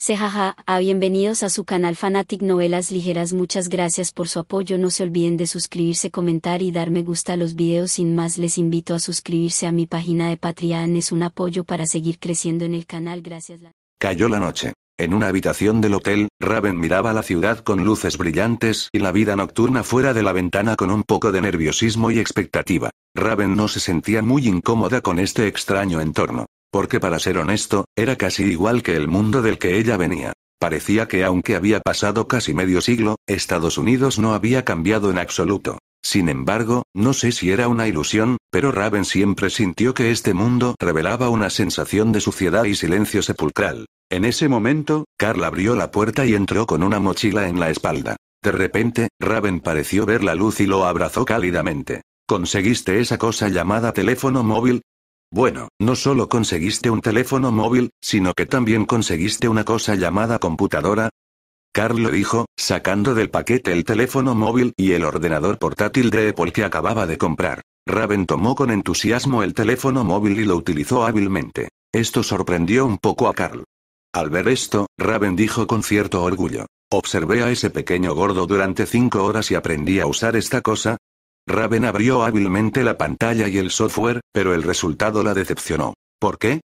Cejaja, a ah, bienvenidos a su canal Fanatic Novelas Ligeras muchas gracias por su apoyo no se olviden de suscribirse comentar y dar me gusta a los videos sin más les invito a suscribirse a mi página de Patreon es un apoyo para seguir creciendo en el canal gracias Cayó la noche. En una habitación del hotel, Raven miraba la ciudad con luces brillantes y la vida nocturna fuera de la ventana con un poco de nerviosismo y expectativa. Raven no se sentía muy incómoda con este extraño entorno. Porque para ser honesto, era casi igual que el mundo del que ella venía. Parecía que aunque había pasado casi medio siglo, Estados Unidos no había cambiado en absoluto. Sin embargo, no sé si era una ilusión, pero Raven siempre sintió que este mundo revelaba una sensación de suciedad y silencio sepulcral. En ese momento, Carl abrió la puerta y entró con una mochila en la espalda. De repente, Raven pareció ver la luz y lo abrazó cálidamente. ¿Conseguiste esa cosa llamada teléfono móvil? Bueno, no solo conseguiste un teléfono móvil, sino que también conseguiste una cosa llamada computadora. Carlo dijo, sacando del paquete el teléfono móvil y el ordenador portátil de Apple que acababa de comprar. Raven tomó con entusiasmo el teléfono móvil y lo utilizó hábilmente. Esto sorprendió un poco a Carl. Al ver esto, Raven dijo con cierto orgullo. Observé a ese pequeño gordo durante cinco horas y aprendí a usar esta cosa, Raven abrió hábilmente la pantalla y el software, pero el resultado la decepcionó. ¿Por qué?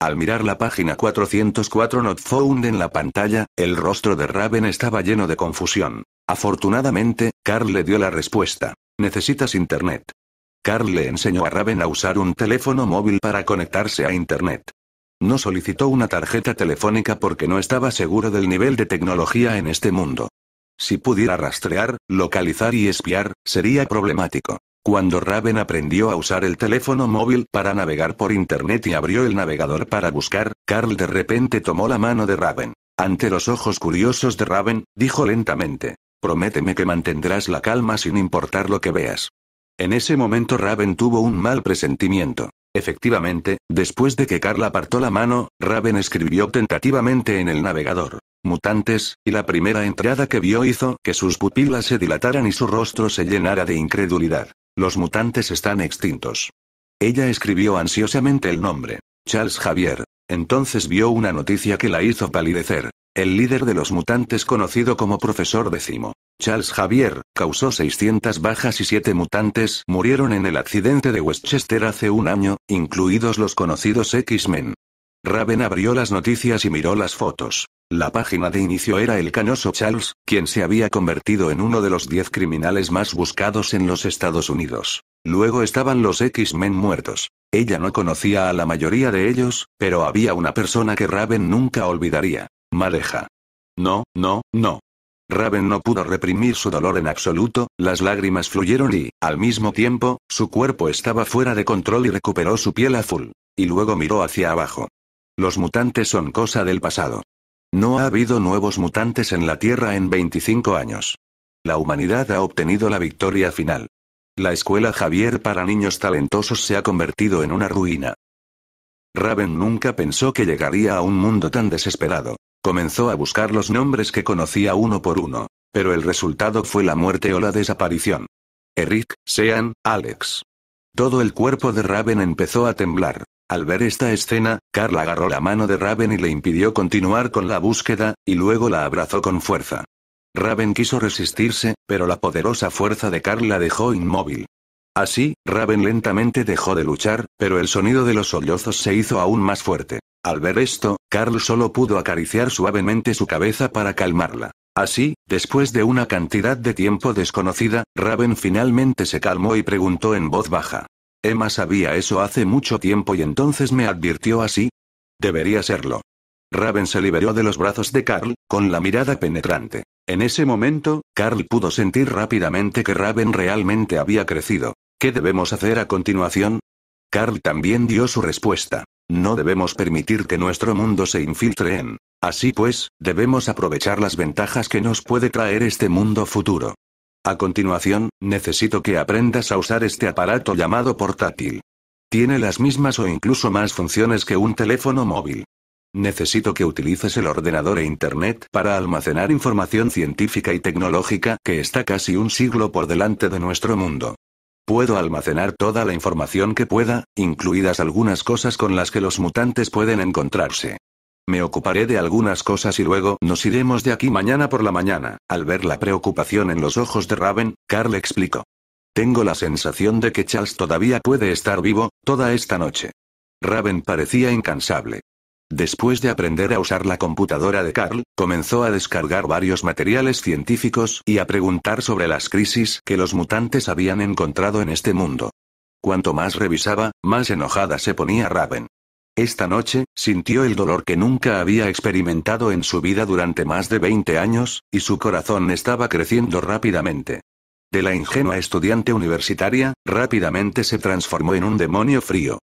Al mirar la página 404 Not Found en la pantalla, el rostro de Raven estaba lleno de confusión. Afortunadamente, Carl le dio la respuesta. Necesitas Internet. Carl le enseñó a Raven a usar un teléfono móvil para conectarse a Internet. No solicitó una tarjeta telefónica porque no estaba seguro del nivel de tecnología en este mundo. Si pudiera rastrear, localizar y espiar, sería problemático. Cuando Raven aprendió a usar el teléfono móvil para navegar por Internet y abrió el navegador para buscar, Carl de repente tomó la mano de Raven. Ante los ojos curiosos de Raven, dijo lentamente, Prométeme que mantendrás la calma sin importar lo que veas. En ese momento Raven tuvo un mal presentimiento. Efectivamente, después de que Carl apartó la mano, Raven escribió tentativamente en el navegador mutantes, y la primera entrada que vio hizo que sus pupilas se dilataran y su rostro se llenara de incredulidad. Los mutantes están extintos. Ella escribió ansiosamente el nombre. Charles Javier. Entonces vio una noticia que la hizo palidecer. El líder de los mutantes conocido como Profesor Decimo. Charles Javier, causó 600 bajas y 7 mutantes murieron en el accidente de Westchester hace un año, incluidos los conocidos X-Men. Raven abrió las noticias y miró las fotos. La página de inicio era el canoso Charles, quien se había convertido en uno de los 10 criminales más buscados en los Estados Unidos. Luego estaban los X-Men muertos. Ella no conocía a la mayoría de ellos, pero había una persona que Raven nunca olvidaría. Mareja. No, no, no. Raven no pudo reprimir su dolor en absoluto, las lágrimas fluyeron y, al mismo tiempo, su cuerpo estaba fuera de control y recuperó su piel azul. Y luego miró hacia abajo. Los mutantes son cosa del pasado. No ha habido nuevos mutantes en la Tierra en 25 años. La humanidad ha obtenido la victoria final. La escuela Javier para niños talentosos se ha convertido en una ruina. Raven nunca pensó que llegaría a un mundo tan desesperado. Comenzó a buscar los nombres que conocía uno por uno, pero el resultado fue la muerte o la desaparición. Eric, Sean, Alex. Todo el cuerpo de Raven empezó a temblar, al ver esta escena, Carl agarró la mano de Raven y le impidió continuar con la búsqueda, y luego la abrazó con fuerza. Raven quiso resistirse, pero la poderosa fuerza de Carl la dejó inmóvil. Así, Raven lentamente dejó de luchar, pero el sonido de los sollozos se hizo aún más fuerte. Al ver esto, Carl solo pudo acariciar suavemente su cabeza para calmarla. Así, después de una cantidad de tiempo desconocida, Raven finalmente se calmó y preguntó en voz baja, Emma sabía eso hace mucho tiempo y entonces me advirtió así. Debería serlo. Raven se liberó de los brazos de Carl, con la mirada penetrante. En ese momento, Carl pudo sentir rápidamente que Raven realmente había crecido. ¿Qué debemos hacer a continuación? Carl también dio su respuesta. No debemos permitir que nuestro mundo se infiltre en. Así pues, debemos aprovechar las ventajas que nos puede traer este mundo futuro. A continuación, necesito que aprendas a usar este aparato llamado portátil. Tiene las mismas o incluso más funciones que un teléfono móvil. Necesito que utilices el ordenador e Internet para almacenar información científica y tecnológica que está casi un siglo por delante de nuestro mundo. Puedo almacenar toda la información que pueda, incluidas algunas cosas con las que los mutantes pueden encontrarse. Me ocuparé de algunas cosas y luego nos iremos de aquí mañana por la mañana. Al ver la preocupación en los ojos de Raven, Carl explicó. Tengo la sensación de que Charles todavía puede estar vivo, toda esta noche. Raven parecía incansable. Después de aprender a usar la computadora de Carl, comenzó a descargar varios materiales científicos y a preguntar sobre las crisis que los mutantes habían encontrado en este mundo. Cuanto más revisaba, más enojada se ponía Raven. Esta noche, sintió el dolor que nunca había experimentado en su vida durante más de 20 años, y su corazón estaba creciendo rápidamente. De la ingenua estudiante universitaria, rápidamente se transformó en un demonio frío.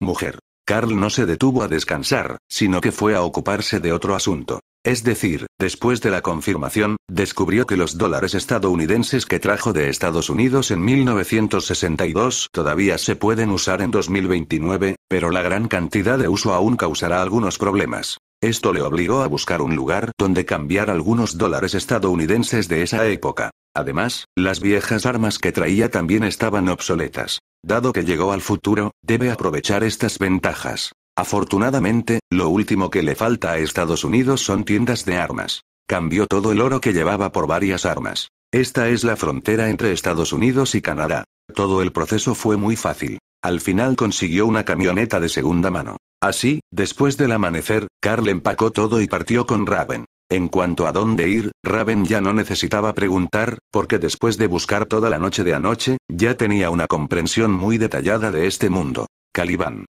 Mujer. Carl no se detuvo a descansar, sino que fue a ocuparse de otro asunto. Es decir, después de la confirmación, descubrió que los dólares estadounidenses que trajo de Estados Unidos en 1962 todavía se pueden usar en 2029, pero la gran cantidad de uso aún causará algunos problemas. Esto le obligó a buscar un lugar donde cambiar algunos dólares estadounidenses de esa época. Además, las viejas armas que traía también estaban obsoletas. Dado que llegó al futuro, debe aprovechar estas ventajas. Afortunadamente, lo último que le falta a Estados Unidos son tiendas de armas. Cambió todo el oro que llevaba por varias armas. Esta es la frontera entre Estados Unidos y Canadá. Todo el proceso fue muy fácil. Al final consiguió una camioneta de segunda mano. Así, después del amanecer, Carl empacó todo y partió con Raven. En cuanto a dónde ir, Raven ya no necesitaba preguntar, porque después de buscar toda la noche de anoche, ya tenía una comprensión muy detallada de este mundo. Calibán.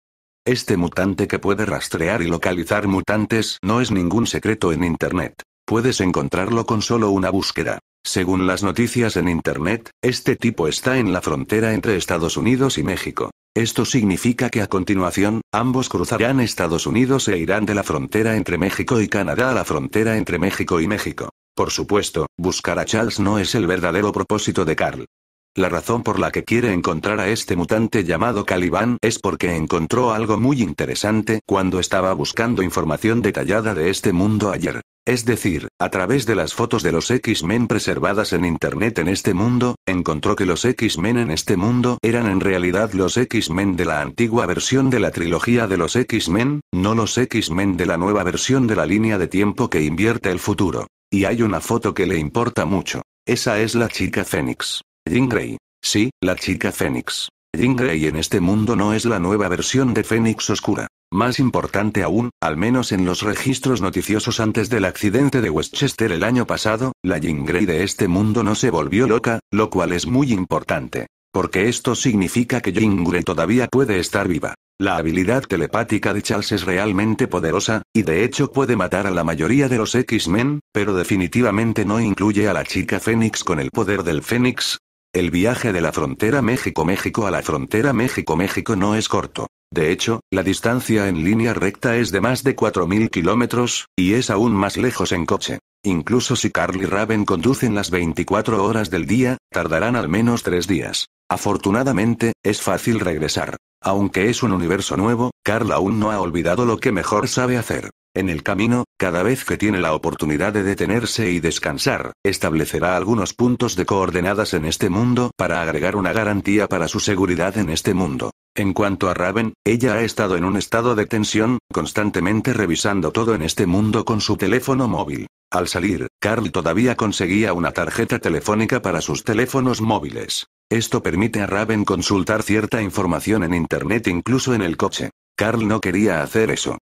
Este mutante que puede rastrear y localizar mutantes no es ningún secreto en Internet. Puedes encontrarlo con solo una búsqueda. Según las noticias en Internet, este tipo está en la frontera entre Estados Unidos y México. Esto significa que a continuación, ambos cruzarán Estados Unidos e irán de la frontera entre México y Canadá a la frontera entre México y México. Por supuesto, buscar a Charles no es el verdadero propósito de Carl. La razón por la que quiere encontrar a este mutante llamado Caliban es porque encontró algo muy interesante cuando estaba buscando información detallada de este mundo ayer. Es decir, a través de las fotos de los X-Men preservadas en Internet en este mundo, encontró que los X-Men en este mundo eran en realidad los X-Men de la antigua versión de la trilogía de los X-Men, no los X-Men de la nueva versión de la línea de tiempo que invierte el futuro. Y hay una foto que le importa mucho. Esa es la chica Fénix. Jingrey. Sí, la chica Fénix. Jean en este mundo no es la nueva versión de Fénix Oscura. Más importante aún, al menos en los registros noticiosos antes del accidente de Westchester el año pasado, la Jean Grey de este mundo no se volvió loca, lo cual es muy importante. Porque esto significa que Jean todavía puede estar viva. La habilidad telepática de Charles es realmente poderosa, y de hecho puede matar a la mayoría de los X-Men, pero definitivamente no incluye a la chica Fénix con el poder del Fénix, el viaje de la frontera México-México a la frontera México-México no es corto. De hecho, la distancia en línea recta es de más de 4.000 kilómetros, y es aún más lejos en coche. Incluso si Carly Raven conducen las 24 horas del día, tardarán al menos tres días. Afortunadamente, es fácil regresar. Aunque es un universo nuevo, Carl aún no ha olvidado lo que mejor sabe hacer. En el camino, cada vez que tiene la oportunidad de detenerse y descansar, establecerá algunos puntos de coordenadas en este mundo para agregar una garantía para su seguridad en este mundo. En cuanto a Raven, ella ha estado en un estado de tensión, constantemente revisando todo en este mundo con su teléfono móvil. Al salir, Carl todavía conseguía una tarjeta telefónica para sus teléfonos móviles. Esto permite a Raven consultar cierta información en Internet incluso en el coche. Carl no quería hacer eso.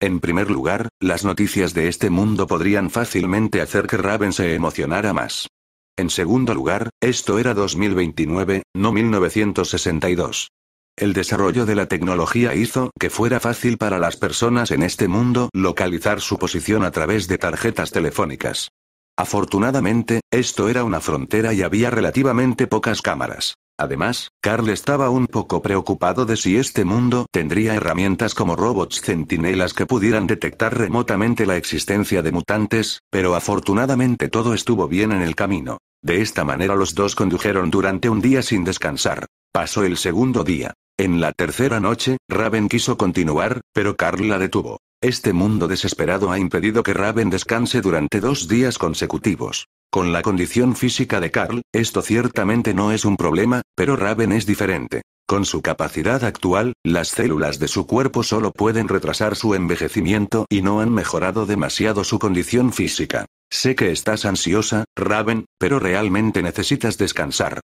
En primer lugar, las noticias de este mundo podrían fácilmente hacer que Raven se emocionara más. En segundo lugar, esto era 2029, no 1962. El desarrollo de la tecnología hizo que fuera fácil para las personas en este mundo localizar su posición a través de tarjetas telefónicas. Afortunadamente, esto era una frontera y había relativamente pocas cámaras. Además, Carl estaba un poco preocupado de si este mundo tendría herramientas como robots centinelas que pudieran detectar remotamente la existencia de mutantes, pero afortunadamente todo estuvo bien en el camino. De esta manera los dos condujeron durante un día sin descansar. Pasó el segundo día. En la tercera noche, Raven quiso continuar, pero Carl la detuvo. Este mundo desesperado ha impedido que Raven descanse durante dos días consecutivos. Con la condición física de Carl, esto ciertamente no es un problema, pero Raven es diferente. Con su capacidad actual, las células de su cuerpo solo pueden retrasar su envejecimiento y no han mejorado demasiado su condición física. Sé que estás ansiosa, Raven, pero realmente necesitas descansar.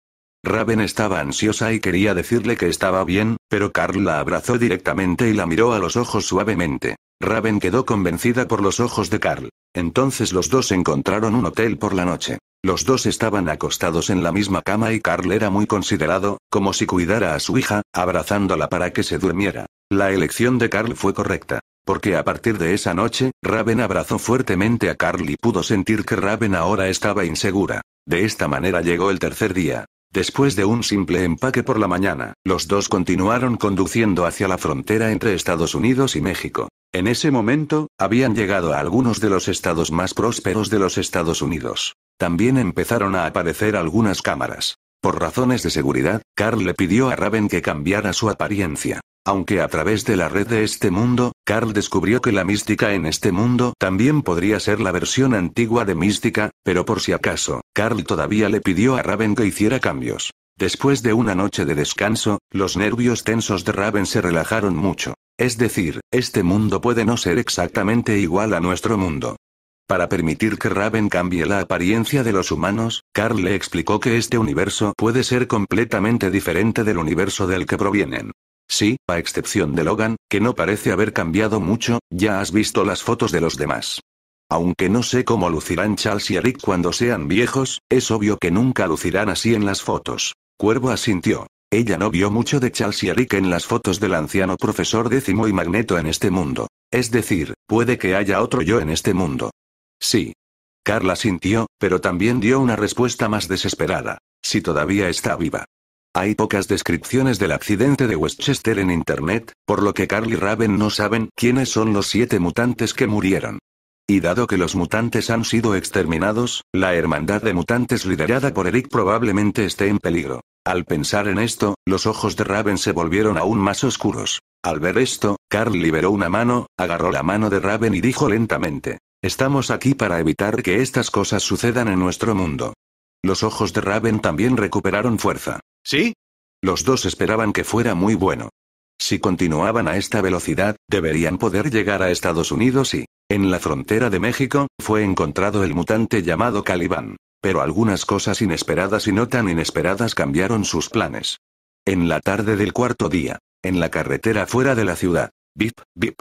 Raven estaba ansiosa y quería decirle que estaba bien, pero Carl la abrazó directamente y la miró a los ojos suavemente. Raven quedó convencida por los ojos de Carl. Entonces los dos encontraron un hotel por la noche. Los dos estaban acostados en la misma cama y Carl era muy considerado, como si cuidara a su hija, abrazándola para que se durmiera. La elección de Carl fue correcta. Porque a partir de esa noche, Raven abrazó fuertemente a Carl y pudo sentir que Raven ahora estaba insegura. De esta manera llegó el tercer día. Después de un simple empaque por la mañana, los dos continuaron conduciendo hacia la frontera entre Estados Unidos y México. En ese momento, habían llegado a algunos de los estados más prósperos de los Estados Unidos. También empezaron a aparecer algunas cámaras. Por razones de seguridad, Carl le pidió a Raven que cambiara su apariencia. Aunque a través de la red de este mundo, Carl descubrió que la mística en este mundo también podría ser la versión antigua de mística, pero por si acaso, Carl todavía le pidió a Raven que hiciera cambios. Después de una noche de descanso, los nervios tensos de Raven se relajaron mucho. Es decir, este mundo puede no ser exactamente igual a nuestro mundo. Para permitir que Raven cambie la apariencia de los humanos, Carl le explicó que este universo puede ser completamente diferente del universo del que provienen. Sí, a excepción de Logan, que no parece haber cambiado mucho, ya has visto las fotos de los demás. Aunque no sé cómo lucirán Charles y Eric cuando sean viejos, es obvio que nunca lucirán así en las fotos. Cuervo asintió. Ella no vio mucho de Charles y Eric en las fotos del anciano profesor décimo y Magneto en este mundo. Es decir, puede que haya otro yo en este mundo. Sí. Carla sintió, pero también dio una respuesta más desesperada. Si todavía está viva. Hay pocas descripciones del accidente de Westchester en Internet, por lo que Carl y Raven no saben quiénes son los siete mutantes que murieron. Y dado que los mutantes han sido exterminados, la hermandad de mutantes liderada por Eric probablemente esté en peligro. Al pensar en esto, los ojos de Raven se volvieron aún más oscuros. Al ver esto, Carl liberó una mano, agarró la mano de Raven y dijo lentamente, Estamos aquí para evitar que estas cosas sucedan en nuestro mundo. Los ojos de Raven también recuperaron fuerza. ¿Sí? Los dos esperaban que fuera muy bueno. Si continuaban a esta velocidad, deberían poder llegar a Estados Unidos y, en la frontera de México, fue encontrado el mutante llamado Calibán. Pero algunas cosas inesperadas y no tan inesperadas cambiaron sus planes. En la tarde del cuarto día, en la carretera fuera de la ciudad, bip, bip.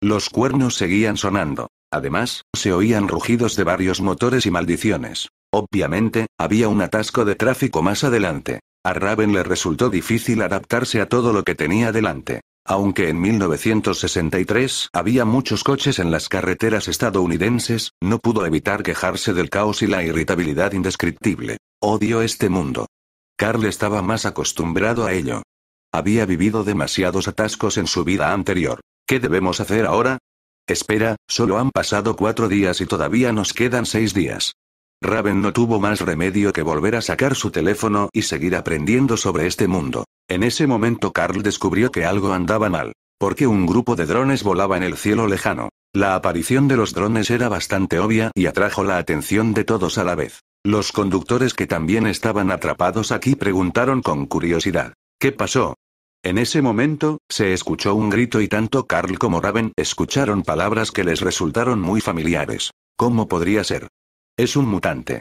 Los cuernos seguían sonando. Además, se oían rugidos de varios motores y maldiciones. Obviamente, había un atasco de tráfico más adelante. A Raven le resultó difícil adaptarse a todo lo que tenía delante. Aunque en 1963 había muchos coches en las carreteras estadounidenses, no pudo evitar quejarse del caos y la irritabilidad indescriptible. Odio este mundo. Carl estaba más acostumbrado a ello. Había vivido demasiados atascos en su vida anterior. ¿Qué debemos hacer ahora? Espera, solo han pasado cuatro días y todavía nos quedan seis días. Raven no tuvo más remedio que volver a sacar su teléfono y seguir aprendiendo sobre este mundo. En ese momento Carl descubrió que algo andaba mal. Porque un grupo de drones volaba en el cielo lejano. La aparición de los drones era bastante obvia y atrajo la atención de todos a la vez. Los conductores que también estaban atrapados aquí preguntaron con curiosidad. ¿Qué pasó? En ese momento, se escuchó un grito y tanto Carl como Raven escucharon palabras que les resultaron muy familiares. ¿Cómo podría ser? Es un mutante.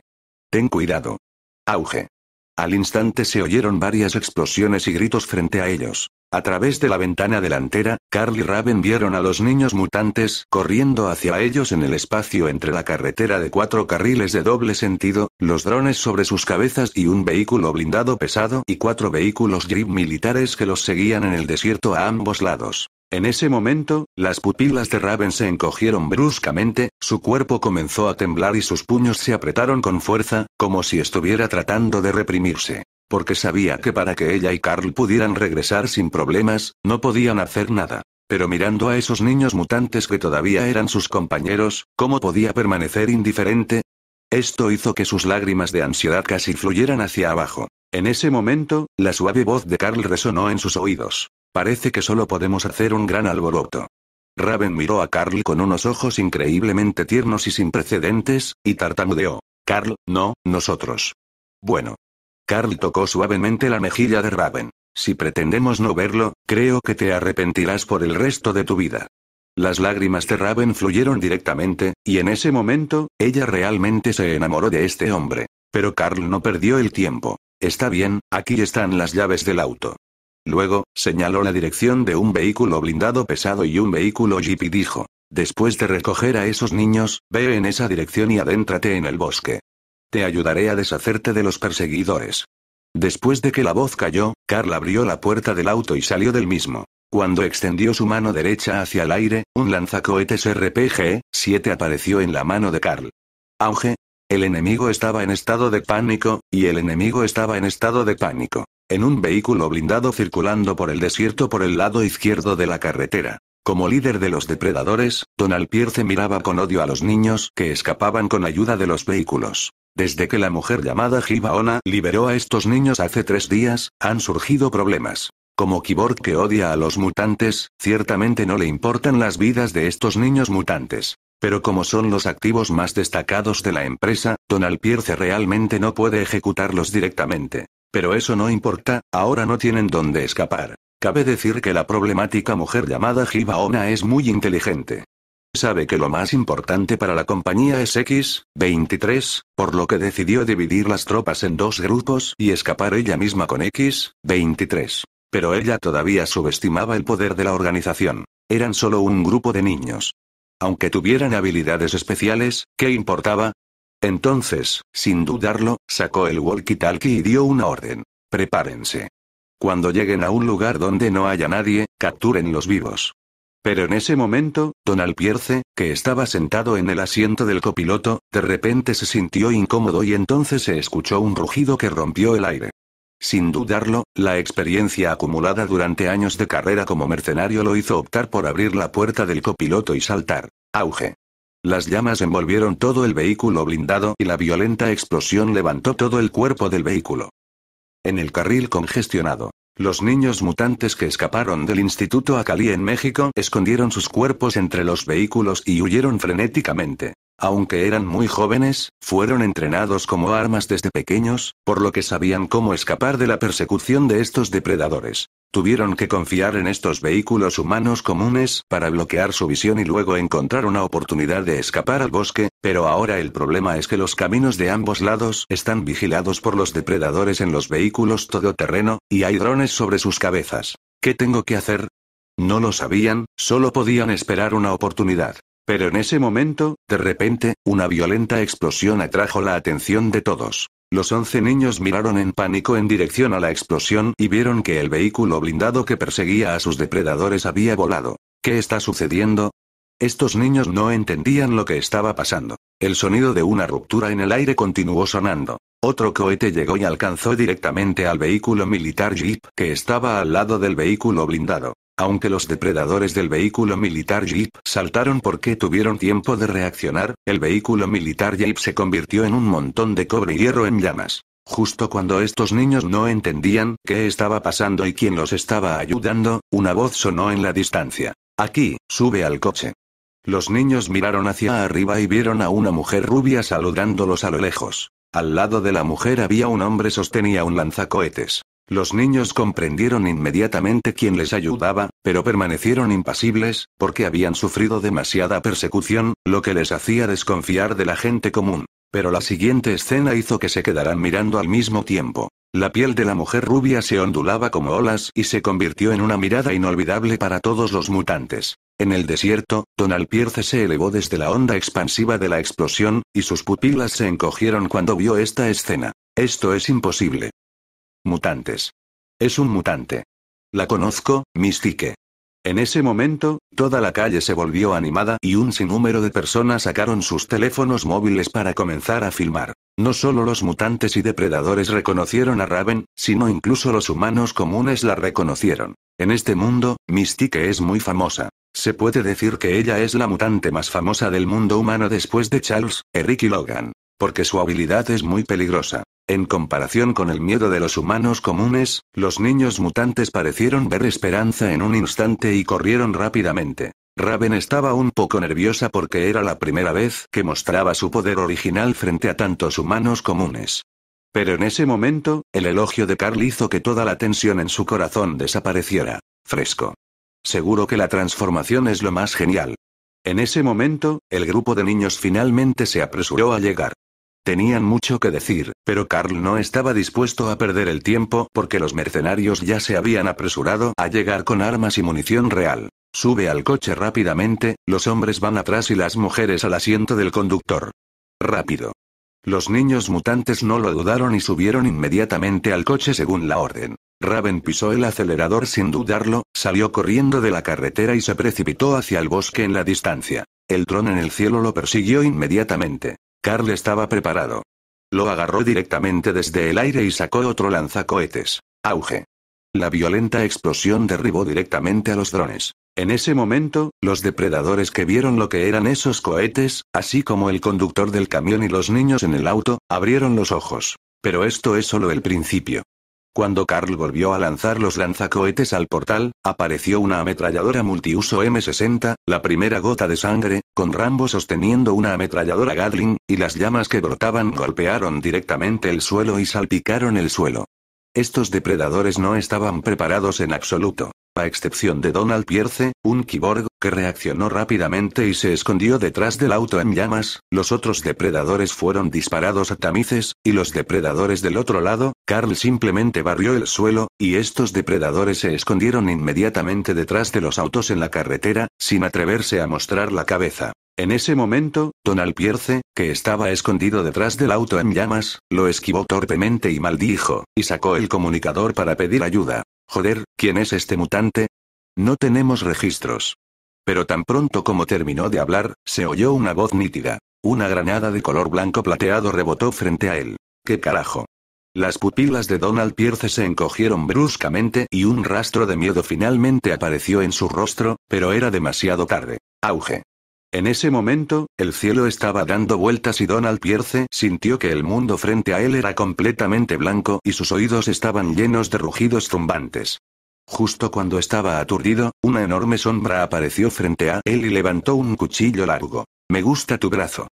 Ten cuidado. Auge. Al instante se oyeron varias explosiones y gritos frente a ellos. A través de la ventana delantera, Carly y Raven vieron a los niños mutantes corriendo hacia ellos en el espacio entre la carretera de cuatro carriles de doble sentido, los drones sobre sus cabezas y un vehículo blindado pesado y cuatro vehículos jeep militares que los seguían en el desierto a ambos lados. En ese momento, las pupilas de Raven se encogieron bruscamente, su cuerpo comenzó a temblar y sus puños se apretaron con fuerza, como si estuviera tratando de reprimirse. Porque sabía que para que ella y Carl pudieran regresar sin problemas, no podían hacer nada. Pero mirando a esos niños mutantes que todavía eran sus compañeros, ¿cómo podía permanecer indiferente? Esto hizo que sus lágrimas de ansiedad casi fluyeran hacia abajo. En ese momento, la suave voz de Carl resonó en sus oídos. Parece que solo podemos hacer un gran alboroto. Raven miró a Carl con unos ojos increíblemente tiernos y sin precedentes, y tartamudeó. Carl, no, nosotros. Bueno. Carl tocó suavemente la mejilla de Raven. Si pretendemos no verlo, creo que te arrepentirás por el resto de tu vida. Las lágrimas de Raven fluyeron directamente, y en ese momento, ella realmente se enamoró de este hombre. Pero Carl no perdió el tiempo. Está bien, aquí están las llaves del auto. Luego, señaló la dirección de un vehículo blindado pesado y un vehículo jeep y dijo, después de recoger a esos niños, ve en esa dirección y adéntrate en el bosque. Te ayudaré a deshacerte de los perseguidores. Después de que la voz cayó, Carl abrió la puerta del auto y salió del mismo. Cuando extendió su mano derecha hacia el aire, un lanzacohetes RPG-7 apareció en la mano de Carl. Auge. El enemigo estaba en estado de pánico, y el enemigo estaba en estado de pánico en un vehículo blindado circulando por el desierto por el lado izquierdo de la carretera. Como líder de los depredadores, Donald Pierce miraba con odio a los niños que escapaban con ayuda de los vehículos. Desde que la mujer llamada Gibaona liberó a estos niños hace tres días, han surgido problemas. Como Kiborg que odia a los mutantes, ciertamente no le importan las vidas de estos niños mutantes. Pero como son los activos más destacados de la empresa, Donald Pierce realmente no puede ejecutarlos directamente. Pero eso no importa, ahora no tienen dónde escapar. Cabe decir que la problemática mujer llamada jibaona es muy inteligente. Sabe que lo más importante para la compañía es X, 23, por lo que decidió dividir las tropas en dos grupos y escapar ella misma con X, 23. Pero ella todavía subestimaba el poder de la organización. Eran solo un grupo de niños. Aunque tuvieran habilidades especiales, ¿qué importaba? Entonces, sin dudarlo, sacó el walkie-talkie y dio una orden. Prepárense. Cuando lleguen a un lugar donde no haya nadie, capturen los vivos. Pero en ese momento, Don Alpierce, que estaba sentado en el asiento del copiloto, de repente se sintió incómodo y entonces se escuchó un rugido que rompió el aire. Sin dudarlo, la experiencia acumulada durante años de carrera como mercenario lo hizo optar por abrir la puerta del copiloto y saltar. Auge. Las llamas envolvieron todo el vehículo blindado y la violenta explosión levantó todo el cuerpo del vehículo. En el carril congestionado, los niños mutantes que escaparon del Instituto Acalí en México escondieron sus cuerpos entre los vehículos y huyeron frenéticamente. Aunque eran muy jóvenes, fueron entrenados como armas desde pequeños, por lo que sabían cómo escapar de la persecución de estos depredadores. Tuvieron que confiar en estos vehículos humanos comunes para bloquear su visión y luego encontrar una oportunidad de escapar al bosque, pero ahora el problema es que los caminos de ambos lados están vigilados por los depredadores en los vehículos todoterreno, y hay drones sobre sus cabezas. ¿Qué tengo que hacer? No lo sabían, solo podían esperar una oportunidad. Pero en ese momento, de repente, una violenta explosión atrajo la atención de todos. Los once niños miraron en pánico en dirección a la explosión y vieron que el vehículo blindado que perseguía a sus depredadores había volado. ¿Qué está sucediendo? Estos niños no entendían lo que estaba pasando. El sonido de una ruptura en el aire continuó sonando. Otro cohete llegó y alcanzó directamente al vehículo militar Jeep que estaba al lado del vehículo blindado. Aunque los depredadores del vehículo militar Jeep saltaron porque tuvieron tiempo de reaccionar, el vehículo militar Jeep se convirtió en un montón de cobre y hierro en llamas. Justo cuando estos niños no entendían qué estaba pasando y quién los estaba ayudando, una voz sonó en la distancia. Aquí, sube al coche. Los niños miraron hacia arriba y vieron a una mujer rubia saludándolos a lo lejos. Al lado de la mujer había un hombre sostenía un lanzacohetes. Los niños comprendieron inmediatamente quién les ayudaba, pero permanecieron impasibles, porque habían sufrido demasiada persecución, lo que les hacía desconfiar de la gente común. Pero la siguiente escena hizo que se quedaran mirando al mismo tiempo. La piel de la mujer rubia se ondulaba como olas y se convirtió en una mirada inolvidable para todos los mutantes. En el desierto, Donald Pierce se elevó desde la onda expansiva de la explosión, y sus pupilas se encogieron cuando vio esta escena. Esto es imposible. Mutantes. Es un mutante. La conozco, Mystique. En ese momento, toda la calle se volvió animada y un sinnúmero de personas sacaron sus teléfonos móviles para comenzar a filmar. No solo los mutantes y depredadores reconocieron a Raven, sino incluso los humanos comunes la reconocieron. En este mundo, Mystique es muy famosa. Se puede decir que ella es la mutante más famosa del mundo humano después de Charles, Eric y Logan. Porque su habilidad es muy peligrosa. En comparación con el miedo de los humanos comunes, los niños mutantes parecieron ver esperanza en un instante y corrieron rápidamente. Raven estaba un poco nerviosa porque era la primera vez que mostraba su poder original frente a tantos humanos comunes. Pero en ese momento, el elogio de Carl hizo que toda la tensión en su corazón desapareciera. Fresco. Seguro que la transformación es lo más genial. En ese momento, el grupo de niños finalmente se apresuró a llegar. Tenían mucho que decir, pero Carl no estaba dispuesto a perder el tiempo porque los mercenarios ya se habían apresurado a llegar con armas y munición real. Sube al coche rápidamente, los hombres van atrás y las mujeres al asiento del conductor. Rápido. Los niños mutantes no lo dudaron y subieron inmediatamente al coche según la orden. Raven pisó el acelerador sin dudarlo, salió corriendo de la carretera y se precipitó hacia el bosque en la distancia. El dron en el cielo lo persiguió inmediatamente. Carl estaba preparado. Lo agarró directamente desde el aire y sacó otro lanzacohetes. Auge. La violenta explosión derribó directamente a los drones. En ese momento, los depredadores que vieron lo que eran esos cohetes, así como el conductor del camión y los niños en el auto, abrieron los ojos. Pero esto es solo el principio. Cuando Carl volvió a lanzar los lanzacohetes al portal, apareció una ametralladora multiuso M60, la primera gota de sangre, con Rambo sosteniendo una ametralladora Gatling, y las llamas que brotaban golpearon directamente el suelo y salpicaron el suelo. Estos depredadores no estaban preparados en absoluto a excepción de Donald Pierce, un kiborg, que reaccionó rápidamente y se escondió detrás del auto en llamas, los otros depredadores fueron disparados a tamices, y los depredadores del otro lado, Carl simplemente barrió el suelo, y estos depredadores se escondieron inmediatamente detrás de los autos en la carretera, sin atreverse a mostrar la cabeza. En ese momento, Donald Pierce, que estaba escondido detrás del auto en llamas, lo esquivó torpemente y maldijo, y sacó el comunicador para pedir ayuda. Joder, ¿quién es este mutante? No tenemos registros. Pero tan pronto como terminó de hablar, se oyó una voz nítida. Una granada de color blanco plateado rebotó frente a él. ¿Qué carajo? Las pupilas de Donald Pierce se encogieron bruscamente y un rastro de miedo finalmente apareció en su rostro, pero era demasiado tarde. Auge. En ese momento, el cielo estaba dando vueltas y Donald Pierce sintió que el mundo frente a él era completamente blanco y sus oídos estaban llenos de rugidos zumbantes. Justo cuando estaba aturdido, una enorme sombra apareció frente a él y levantó un cuchillo largo. Me gusta tu brazo.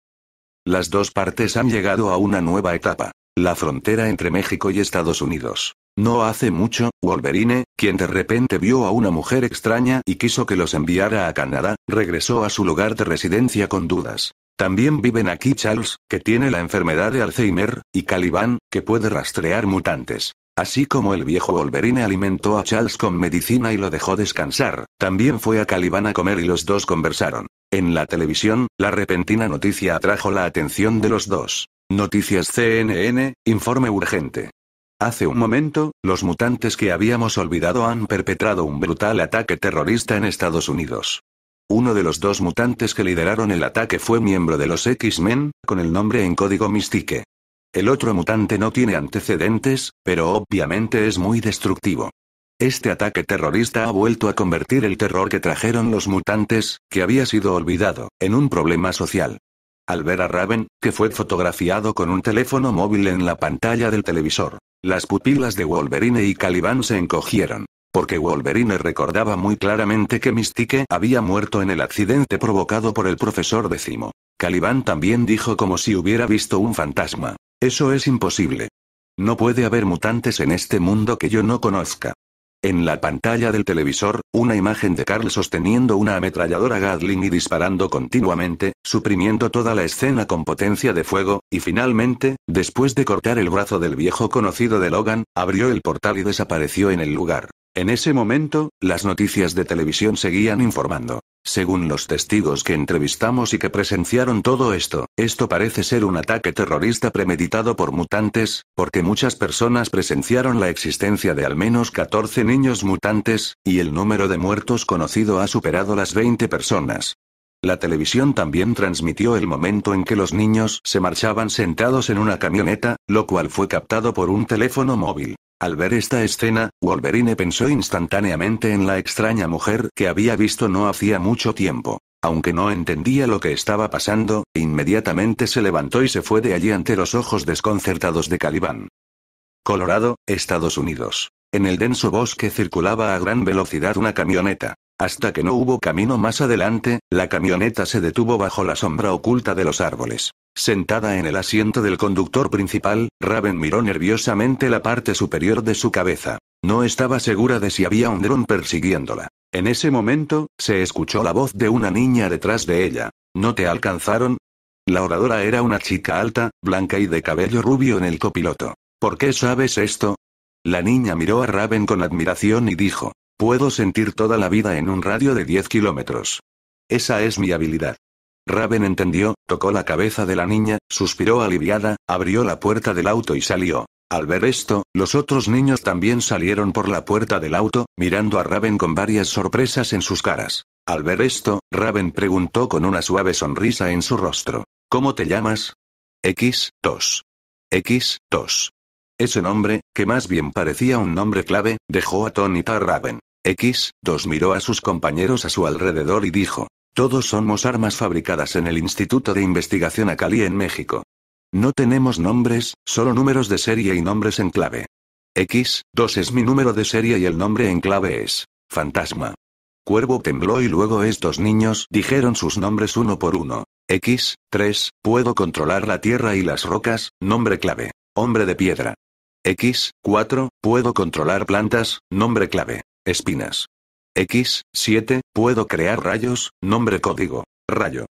Las dos partes han llegado a una nueva etapa. La frontera entre México y Estados Unidos. No hace mucho, Wolverine, quien de repente vio a una mujer extraña y quiso que los enviara a Canadá, regresó a su lugar de residencia con dudas. También viven aquí Charles, que tiene la enfermedad de Alzheimer, y Caliban, que puede rastrear mutantes. Así como el viejo Wolverine alimentó a Charles con medicina y lo dejó descansar, también fue a Caliban a comer y los dos conversaron. En la televisión, la repentina noticia atrajo la atención de los dos. Noticias CNN, informe urgente. Hace un momento, los mutantes que habíamos olvidado han perpetrado un brutal ataque terrorista en Estados Unidos. Uno de los dos mutantes que lideraron el ataque fue miembro de los X-Men, con el nombre en código Mystique. El otro mutante no tiene antecedentes, pero obviamente es muy destructivo. Este ataque terrorista ha vuelto a convertir el terror que trajeron los mutantes, que había sido olvidado, en un problema social al ver a Raven, que fue fotografiado con un teléfono móvil en la pantalla del televisor. Las pupilas de Wolverine y Caliban se encogieron. Porque Wolverine recordaba muy claramente que Mystique había muerto en el accidente provocado por el profesor Decimo. Caliban también dijo como si hubiera visto un fantasma. Eso es imposible. No puede haber mutantes en este mundo que yo no conozca. En la pantalla del televisor, una imagen de Carl sosteniendo una ametralladora Gatling y disparando continuamente, suprimiendo toda la escena con potencia de fuego, y finalmente, después de cortar el brazo del viejo conocido de Logan, abrió el portal y desapareció en el lugar. En ese momento, las noticias de televisión seguían informando. Según los testigos que entrevistamos y que presenciaron todo esto, esto parece ser un ataque terrorista premeditado por mutantes, porque muchas personas presenciaron la existencia de al menos 14 niños mutantes, y el número de muertos conocido ha superado las 20 personas. La televisión también transmitió el momento en que los niños se marchaban sentados en una camioneta, lo cual fue captado por un teléfono móvil. Al ver esta escena, Wolverine pensó instantáneamente en la extraña mujer que había visto no hacía mucho tiempo. Aunque no entendía lo que estaba pasando, inmediatamente se levantó y se fue de allí ante los ojos desconcertados de Calibán. Colorado, Estados Unidos. En el denso bosque circulaba a gran velocidad una camioneta. Hasta que no hubo camino más adelante, la camioneta se detuvo bajo la sombra oculta de los árboles. Sentada en el asiento del conductor principal, Raven miró nerviosamente la parte superior de su cabeza. No estaba segura de si había un dron persiguiéndola. En ese momento, se escuchó la voz de una niña detrás de ella. ¿No te alcanzaron? La oradora era una chica alta, blanca y de cabello rubio en el copiloto. ¿Por qué sabes esto? La niña miró a Raven con admiración y dijo, Puedo sentir toda la vida en un radio de 10 kilómetros. Esa es mi habilidad. Raven entendió, tocó la cabeza de la niña, suspiró aliviada, abrió la puerta del auto y salió. Al ver esto, los otros niños también salieron por la puerta del auto, mirando a Raven con varias sorpresas en sus caras. Al ver esto, Raven preguntó con una suave sonrisa en su rostro. ¿Cómo te llamas? X, tos. X, tos. Ese nombre, que más bien parecía un nombre clave, dejó atónita a Raven. X2 miró a sus compañeros a su alrededor y dijo, todos somos armas fabricadas en el Instituto de Investigación Acali en México. No tenemos nombres, solo números de serie y nombres en clave. X2 es mi número de serie y el nombre en clave es, fantasma. Cuervo tembló y luego estos niños dijeron sus nombres uno por uno. X3, puedo controlar la tierra y las rocas, nombre clave, hombre de piedra. X4, puedo controlar plantas, nombre clave, Espinas. X, 7, puedo crear rayos, nombre código, rayo.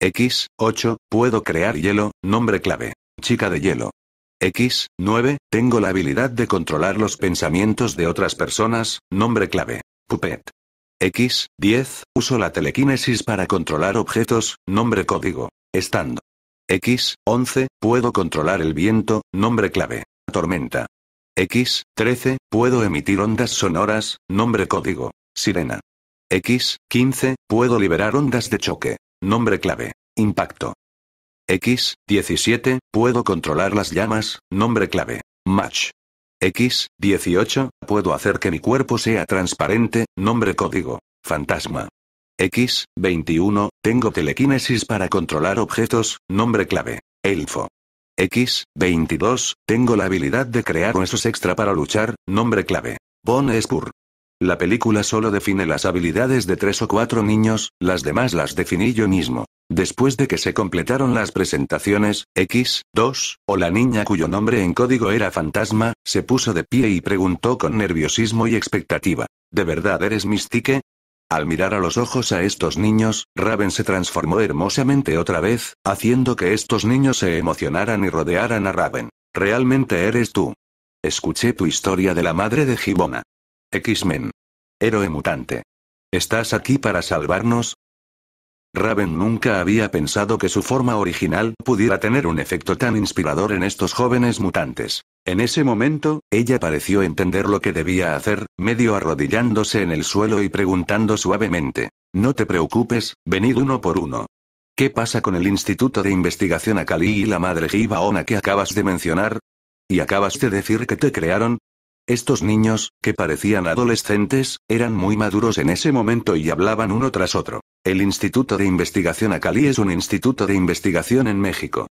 X, 8, puedo crear hielo, nombre clave, chica de hielo. X, 9, tengo la habilidad de controlar los pensamientos de otras personas, nombre clave, pupet. X, 10, uso la telequinesis para controlar objetos, nombre código, Estando. X, 11, puedo controlar el viento, nombre clave, tormenta. X, 13, puedo emitir ondas sonoras, nombre código, sirena. X, 15, puedo liberar ondas de choque, nombre clave, impacto. X, 17, puedo controlar las llamas, nombre clave, match. X, 18, puedo hacer que mi cuerpo sea transparente, nombre código, fantasma. X, 21, tengo telequinesis para controlar objetos, nombre clave, elfo. X, 22, tengo la habilidad de crear huesos extra para luchar, nombre clave. Bon Spur. La película solo define las habilidades de tres o cuatro niños, las demás las definí yo mismo. Después de que se completaron las presentaciones, X, 2, o la niña cuyo nombre en código era Fantasma, se puso de pie y preguntó con nerviosismo y expectativa. ¿De verdad eres Mystique? Al mirar a los ojos a estos niños, Raven se transformó hermosamente otra vez, haciendo que estos niños se emocionaran y rodearan a Raven. Realmente eres tú. Escuché tu historia de la madre de Gibona. X-Men. Héroe mutante. ¿Estás aquí para salvarnos? Raven nunca había pensado que su forma original pudiera tener un efecto tan inspirador en estos jóvenes mutantes. En ese momento, ella pareció entender lo que debía hacer, medio arrodillándose en el suelo y preguntando suavemente. No te preocupes, venid uno por uno. ¿Qué pasa con el Instituto de Investigación Akali y la madre Gibaona que acabas de mencionar? ¿Y acabas de decir que te crearon? Estos niños, que parecían adolescentes, eran muy maduros en ese momento y hablaban uno tras otro. El Instituto de Investigación Akali es un instituto de investigación en México.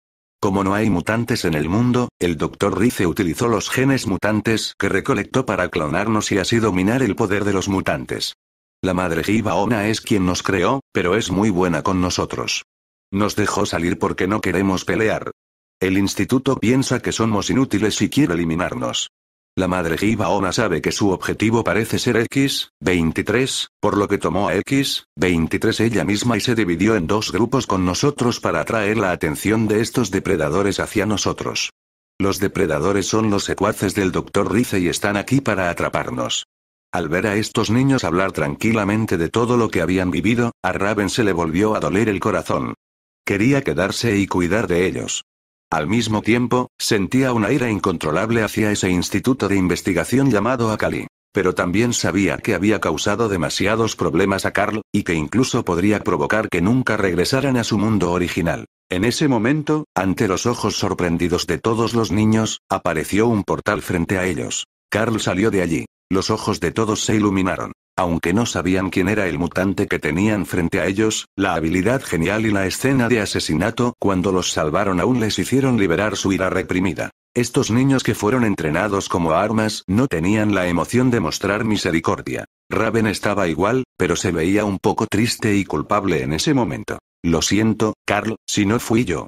Como no hay mutantes en el mundo, el Dr. Rice utilizó los genes mutantes que recolectó para clonarnos y así dominar el poder de los mutantes. La madre Gibaona es quien nos creó, pero es muy buena con nosotros. Nos dejó salir porque no queremos pelear. El instituto piensa que somos inútiles y quiere eliminarnos. La madre Gibaona sabe que su objetivo parece ser X, 23, por lo que tomó a X, 23 ella misma y se dividió en dos grupos con nosotros para atraer la atención de estos depredadores hacia nosotros. Los depredadores son los secuaces del Dr. Rice y están aquí para atraparnos. Al ver a estos niños hablar tranquilamente de todo lo que habían vivido, a Raven se le volvió a doler el corazón. Quería quedarse y cuidar de ellos. Al mismo tiempo, sentía una ira incontrolable hacia ese instituto de investigación llamado Akali. Pero también sabía que había causado demasiados problemas a Carl, y que incluso podría provocar que nunca regresaran a su mundo original. En ese momento, ante los ojos sorprendidos de todos los niños, apareció un portal frente a ellos. Carl salió de allí. Los ojos de todos se iluminaron. Aunque no sabían quién era el mutante que tenían frente a ellos, la habilidad genial y la escena de asesinato cuando los salvaron aún les hicieron liberar su ira reprimida. Estos niños que fueron entrenados como armas no tenían la emoción de mostrar misericordia. Raven estaba igual, pero se veía un poco triste y culpable en ese momento. Lo siento, Carl, si no fui yo.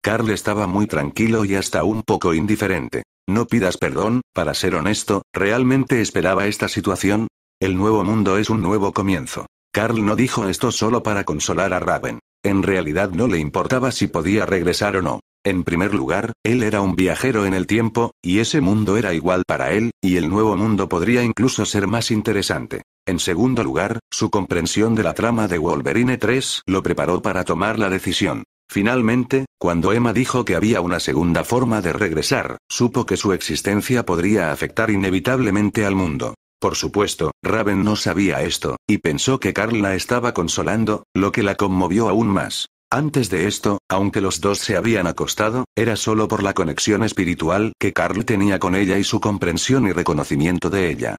Carl estaba muy tranquilo y hasta un poco indiferente. No pidas perdón, para ser honesto, realmente esperaba esta situación, el nuevo mundo es un nuevo comienzo. Carl no dijo esto solo para consolar a Raven. En realidad no le importaba si podía regresar o no. En primer lugar, él era un viajero en el tiempo, y ese mundo era igual para él, y el nuevo mundo podría incluso ser más interesante. En segundo lugar, su comprensión de la trama de Wolverine 3 lo preparó para tomar la decisión. Finalmente, cuando Emma dijo que había una segunda forma de regresar, supo que su existencia podría afectar inevitablemente al mundo. Por supuesto, Raven no sabía esto, y pensó que Carl la estaba consolando, lo que la conmovió aún más. Antes de esto, aunque los dos se habían acostado, era solo por la conexión espiritual que Carl tenía con ella y su comprensión y reconocimiento de ella.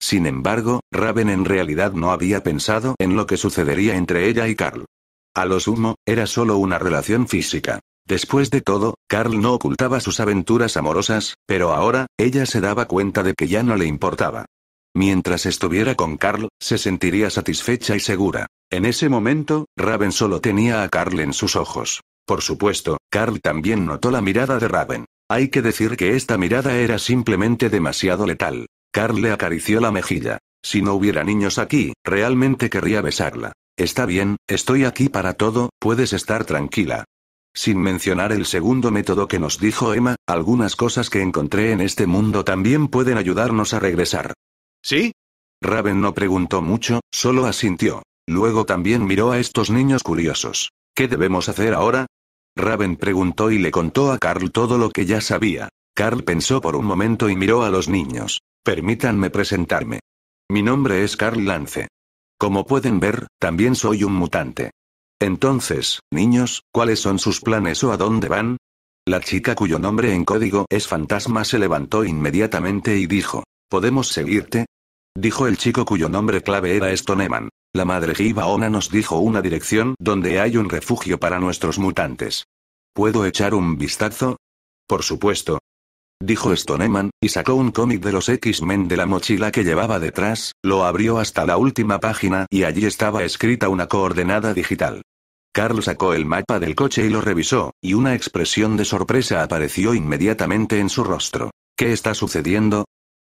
Sin embargo, Raven en realidad no había pensado en lo que sucedería entre ella y Carl. A lo sumo, era solo una relación física. Después de todo, Carl no ocultaba sus aventuras amorosas, pero ahora, ella se daba cuenta de que ya no le importaba. Mientras estuviera con Carl, se sentiría satisfecha y segura. En ese momento, Raven solo tenía a Carl en sus ojos. Por supuesto, Carl también notó la mirada de Raven. Hay que decir que esta mirada era simplemente demasiado letal. Carl le acarició la mejilla. Si no hubiera niños aquí, realmente querría besarla. Está bien, estoy aquí para todo, puedes estar tranquila. Sin mencionar el segundo método que nos dijo Emma, algunas cosas que encontré en este mundo también pueden ayudarnos a regresar. ¿Sí? Raven no preguntó mucho, solo asintió. Luego también miró a estos niños curiosos. ¿Qué debemos hacer ahora? Raven preguntó y le contó a Carl todo lo que ya sabía. Carl pensó por un momento y miró a los niños. Permítanme presentarme. Mi nombre es Carl Lance. Como pueden ver, también soy un mutante. Entonces, niños, ¿cuáles son sus planes o a dónde van? La chica cuyo nombre en código es Fantasma se levantó inmediatamente y dijo, ¿podemos seguirte? Dijo el chico cuyo nombre clave era Stoneman. La madre Gibaona nos dijo una dirección donde hay un refugio para nuestros mutantes. ¿Puedo echar un vistazo? Por supuesto. Dijo Stoneman, y sacó un cómic de los X-Men de la mochila que llevaba detrás, lo abrió hasta la última página y allí estaba escrita una coordenada digital. Carl sacó el mapa del coche y lo revisó, y una expresión de sorpresa apareció inmediatamente en su rostro. ¿Qué está sucediendo?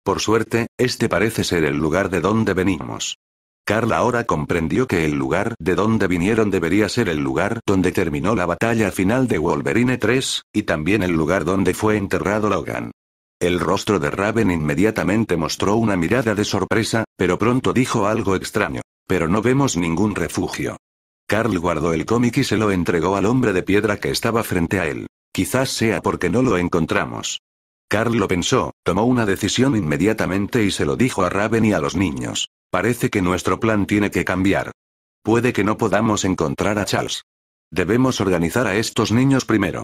Por suerte, este parece ser el lugar de donde venimos. Carl ahora comprendió que el lugar de donde vinieron debería ser el lugar donde terminó la batalla final de Wolverine 3, y también el lugar donde fue enterrado Logan. El rostro de Raven inmediatamente mostró una mirada de sorpresa, pero pronto dijo algo extraño. Pero no vemos ningún refugio. Carl guardó el cómic y se lo entregó al hombre de piedra que estaba frente a él. Quizás sea porque no lo encontramos. Carl lo pensó, tomó una decisión inmediatamente y se lo dijo a Raven y a los niños. Parece que nuestro plan tiene que cambiar. Puede que no podamos encontrar a Charles. Debemos organizar a estos niños primero.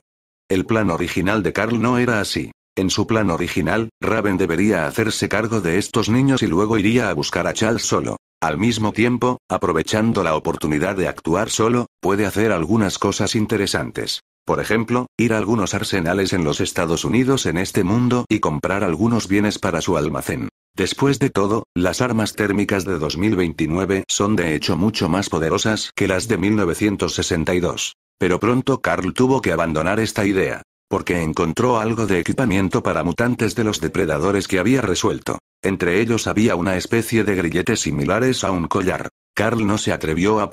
El plan original de Carl no era así. En su plan original, Raven debería hacerse cargo de estos niños y luego iría a buscar a Charles solo. Al mismo tiempo, aprovechando la oportunidad de actuar solo, puede hacer algunas cosas interesantes. Por ejemplo, ir a algunos arsenales en los Estados Unidos en este mundo y comprar algunos bienes para su almacén. Después de todo, las armas térmicas de 2029 son de hecho mucho más poderosas que las de 1962. Pero pronto Carl tuvo que abandonar esta idea, porque encontró algo de equipamiento para mutantes de los depredadores que había resuelto. Entre ellos había una especie de grilletes similares a un collar. Carl no se atrevió a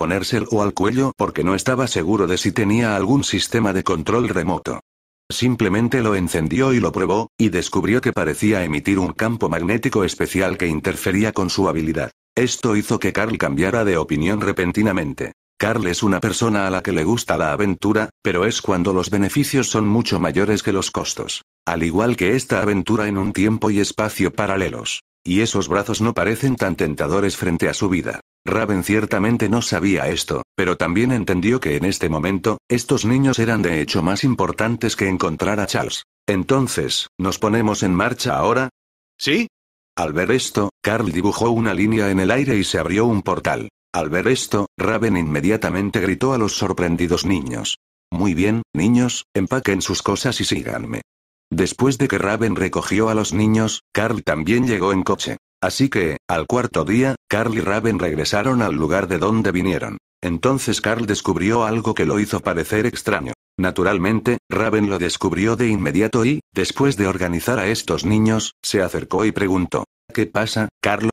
o al cuello porque no estaba seguro de si tenía algún sistema de control remoto. Simplemente lo encendió y lo probó, y descubrió que parecía emitir un campo magnético especial que interfería con su habilidad. Esto hizo que Carl cambiara de opinión repentinamente. Carl es una persona a la que le gusta la aventura, pero es cuando los beneficios son mucho mayores que los costos. Al igual que esta aventura en un tiempo y espacio paralelos. Y esos brazos no parecen tan tentadores frente a su vida. Raven ciertamente no sabía esto, pero también entendió que en este momento, estos niños eran de hecho más importantes que encontrar a Charles. Entonces, ¿nos ponemos en marcha ahora? ¿Sí? Al ver esto, Carl dibujó una línea en el aire y se abrió un portal. Al ver esto, Raven inmediatamente gritó a los sorprendidos niños. Muy bien, niños, empaquen sus cosas y síganme. Después de que Raven recogió a los niños, Carl también llegó en coche. Así que, al cuarto día, Carl y Raven regresaron al lugar de donde vinieron. Entonces Carl descubrió algo que lo hizo parecer extraño. Naturalmente, Raven lo descubrió de inmediato y, después de organizar a estos niños, se acercó y preguntó, ¿Qué pasa, Carl?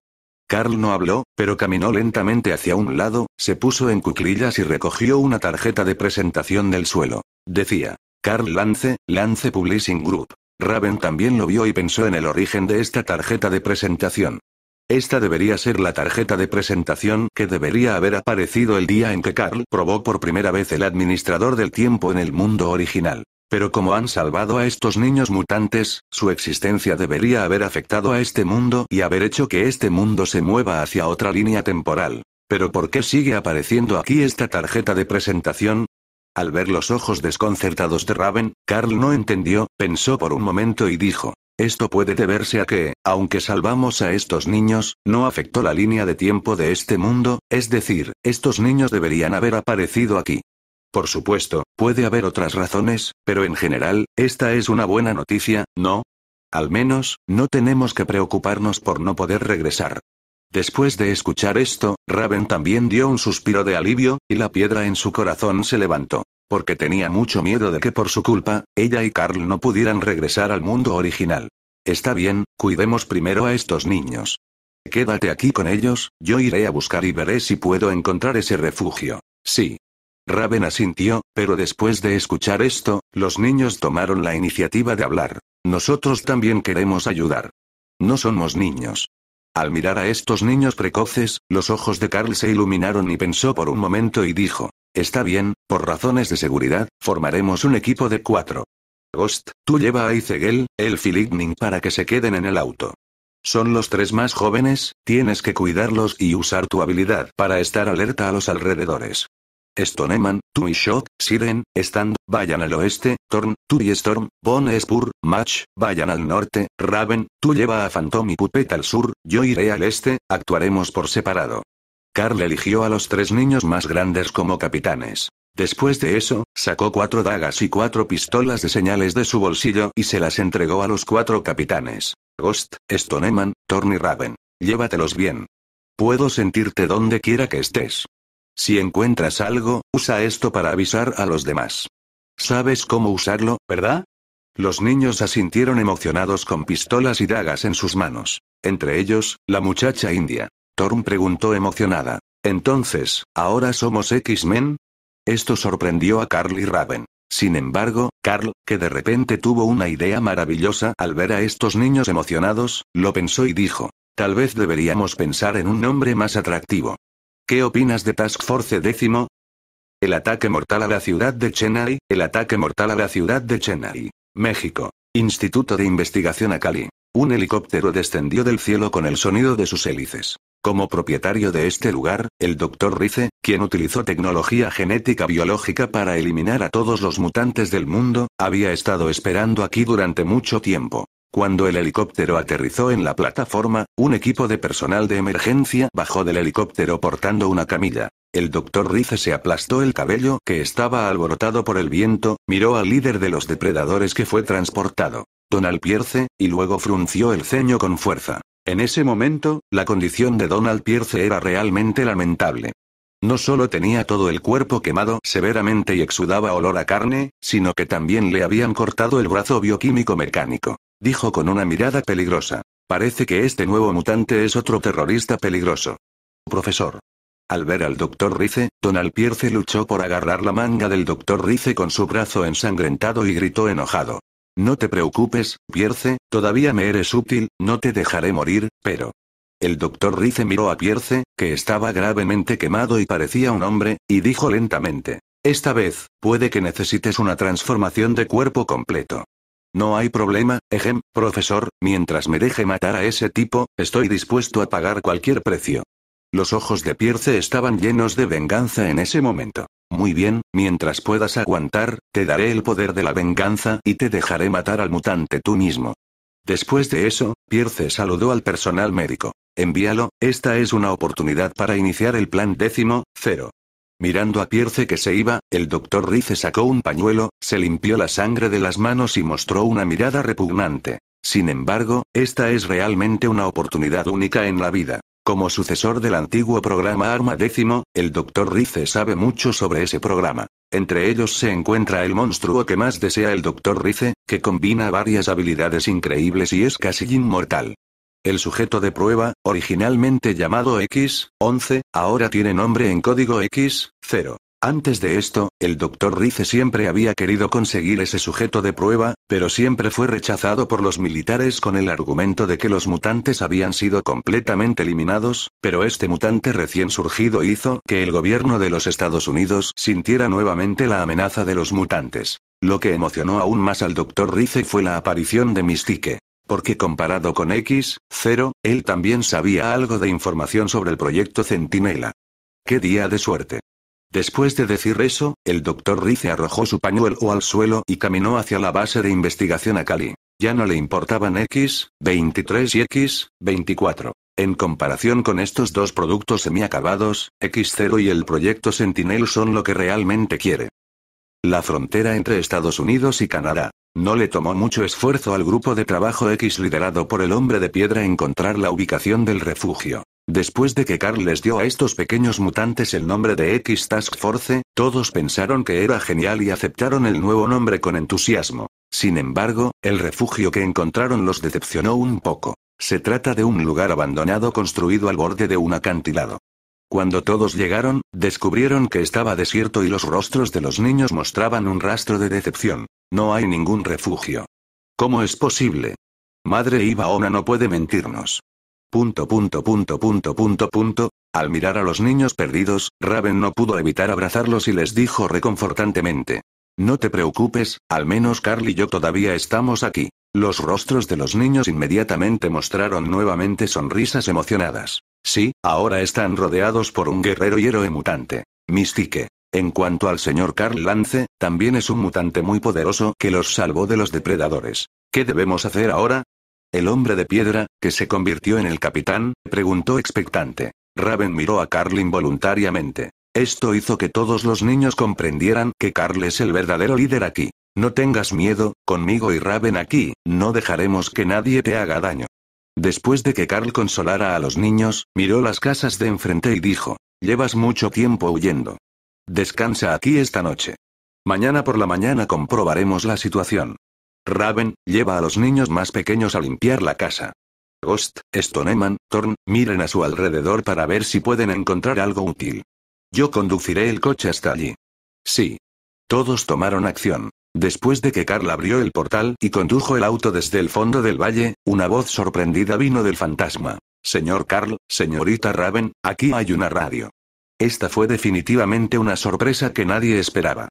Carl no habló, pero caminó lentamente hacia un lado, se puso en cuclillas y recogió una tarjeta de presentación del suelo. Decía, Carl Lance, Lance Publishing Group. Raven también lo vio y pensó en el origen de esta tarjeta de presentación. Esta debería ser la tarjeta de presentación que debería haber aparecido el día en que Carl probó por primera vez el administrador del tiempo en el mundo original. Pero como han salvado a estos niños mutantes, su existencia debería haber afectado a este mundo y haber hecho que este mundo se mueva hacia otra línea temporal. Pero ¿por qué sigue apareciendo aquí esta tarjeta de presentación? Al ver los ojos desconcertados de Raven, Carl no entendió, pensó por un momento y dijo, esto puede deberse a que, aunque salvamos a estos niños, no afectó la línea de tiempo de este mundo, es decir, estos niños deberían haber aparecido aquí. Por supuesto, puede haber otras razones, pero en general, esta es una buena noticia, ¿no? Al menos, no tenemos que preocuparnos por no poder regresar. Después de escuchar esto, Raven también dio un suspiro de alivio, y la piedra en su corazón se levantó. Porque tenía mucho miedo de que por su culpa, ella y Carl no pudieran regresar al mundo original. Está bien, cuidemos primero a estos niños. Quédate aquí con ellos, yo iré a buscar y veré si puedo encontrar ese refugio. Sí. Raven asintió, pero después de escuchar esto, los niños tomaron la iniciativa de hablar. Nosotros también queremos ayudar. No somos niños. Al mirar a estos niños precoces, los ojos de Carl se iluminaron y pensó por un momento y dijo, Está bien, por razones de seguridad, formaremos un equipo de cuatro. Ghost, tú lleva a icegel el Filigning para que se queden en el auto. Son los tres más jóvenes, tienes que cuidarlos y usar tu habilidad para estar alerta a los alrededores. Stoneman, tú y Shock, Siren, Stand, vayan al oeste, Thorn, tú y Storm, Bon Spur, Match, vayan al norte, Raven, Tú lleva a Phantom y Puppet al sur, yo iré al este, actuaremos por separado. Carl eligió a los tres niños más grandes como capitanes. Después de eso, sacó cuatro dagas y cuatro pistolas de señales de su bolsillo y se las entregó a los cuatro capitanes. Ghost, Stoneman, Thorn y Raven. Llévatelos bien. Puedo sentirte donde quiera que estés. Si encuentras algo, usa esto para avisar a los demás. ¿Sabes cómo usarlo, verdad? Los niños asintieron emocionados con pistolas y dagas en sus manos. Entre ellos, la muchacha india. Torm preguntó emocionada. Entonces, ¿ahora somos X-Men? Esto sorprendió a Carl y Raven. Sin embargo, Carl, que de repente tuvo una idea maravillosa al ver a estos niños emocionados, lo pensó y dijo, tal vez deberíamos pensar en un nombre más atractivo. ¿Qué opinas de Task Force X? El ataque mortal a la ciudad de Chennai, el ataque mortal a la ciudad de Chennai. México. Instituto de Investigación Akali. Un helicóptero descendió del cielo con el sonido de sus hélices. Como propietario de este lugar, el Dr. Rice, quien utilizó tecnología genética biológica para eliminar a todos los mutantes del mundo, había estado esperando aquí durante mucho tiempo. Cuando el helicóptero aterrizó en la plataforma, un equipo de personal de emergencia bajó del helicóptero portando una camilla. El doctor Rice se aplastó el cabello, que estaba alborotado por el viento, miró al líder de los depredadores que fue transportado, Donald Pierce, y luego frunció el ceño con fuerza. En ese momento, la condición de Donald Pierce era realmente lamentable. No solo tenía todo el cuerpo quemado severamente y exudaba olor a carne, sino que también le habían cortado el brazo bioquímico mecánico. Dijo con una mirada peligrosa. Parece que este nuevo mutante es otro terrorista peligroso. Profesor. Al ver al doctor Rice, Donald Pierce luchó por agarrar la manga del doctor Rice con su brazo ensangrentado y gritó enojado. No te preocupes, Pierce, todavía me eres útil, no te dejaré morir, pero... El doctor Rice miró a Pierce, que estaba gravemente quemado y parecía un hombre, y dijo lentamente. Esta vez, puede que necesites una transformación de cuerpo completo. No hay problema, ejem, profesor, mientras me deje matar a ese tipo, estoy dispuesto a pagar cualquier precio. Los ojos de Pierce estaban llenos de venganza en ese momento. Muy bien, mientras puedas aguantar, te daré el poder de la venganza y te dejaré matar al mutante tú mismo. Después de eso, Pierce saludó al personal médico. Envíalo, esta es una oportunidad para iniciar el plan décimo, cero. Mirando a Pierce que se iba, el doctor Rice sacó un pañuelo, se limpió la sangre de las manos y mostró una mirada repugnante. Sin embargo, esta es realmente una oportunidad única en la vida. Como sucesor del antiguo programa Arma el Dr. Rice sabe mucho sobre ese programa. Entre ellos se encuentra el monstruo que más desea el Dr. Rice, que combina varias habilidades increíbles y es casi inmortal. El sujeto de prueba, originalmente llamado X-11, ahora tiene nombre en código X-0. Antes de esto, el Dr. Rice siempre había querido conseguir ese sujeto de prueba, pero siempre fue rechazado por los militares con el argumento de que los mutantes habían sido completamente eliminados, pero este mutante recién surgido hizo que el gobierno de los Estados Unidos sintiera nuevamente la amenaza de los mutantes. Lo que emocionó aún más al Dr. Rice fue la aparición de Mystique. Porque comparado con X, 0, él también sabía algo de información sobre el proyecto Centinela. ¡Qué día de suerte! Después de decir eso, el doctor Rice arrojó su pañuelo al suelo y caminó hacia la base de investigación a Cali. Ya no le importaban X, 23 y X, 24. En comparación con estos dos productos semiacabados, X0 y el proyecto Centinela son lo que realmente quiere la frontera entre Estados Unidos y Canadá. No le tomó mucho esfuerzo al grupo de trabajo X liderado por el hombre de piedra encontrar la ubicación del refugio. Después de que Carl les dio a estos pequeños mutantes el nombre de X Task Force, todos pensaron que era genial y aceptaron el nuevo nombre con entusiasmo. Sin embargo, el refugio que encontraron los decepcionó un poco. Se trata de un lugar abandonado construido al borde de un acantilado. Cuando todos llegaron, descubrieron que estaba desierto y los rostros de los niños mostraban un rastro de decepción. No hay ningún refugio. ¿Cómo es posible? Madre Ibaona no puede mentirnos. Punto punto punto punto punto punto. Al mirar a los niños perdidos, Raven no pudo evitar abrazarlos y les dijo reconfortantemente. No te preocupes, al menos Carly y yo todavía estamos aquí. Los rostros de los niños inmediatamente mostraron nuevamente sonrisas emocionadas. Sí, ahora están rodeados por un guerrero y héroe mutante. Mystique. En cuanto al señor Carl Lance, también es un mutante muy poderoso que los salvó de los depredadores. ¿Qué debemos hacer ahora? El hombre de piedra, que se convirtió en el capitán, preguntó expectante. Raven miró a Carl involuntariamente. Esto hizo que todos los niños comprendieran que Carl es el verdadero líder aquí. No tengas miedo, conmigo y Raven aquí, no dejaremos que nadie te haga daño. Después de que Carl consolara a los niños, miró las casas de enfrente y dijo, llevas mucho tiempo huyendo. Descansa aquí esta noche. Mañana por la mañana comprobaremos la situación. Raven, lleva a los niños más pequeños a limpiar la casa. Ghost, Stoneman, Thorn, miren a su alrededor para ver si pueden encontrar algo útil. Yo conduciré el coche hasta allí. Sí. Todos tomaron acción. Después de que Carl abrió el portal y condujo el auto desde el fondo del valle, una voz sorprendida vino del fantasma. Señor Carl, señorita Raven, aquí hay una radio. Esta fue definitivamente una sorpresa que nadie esperaba.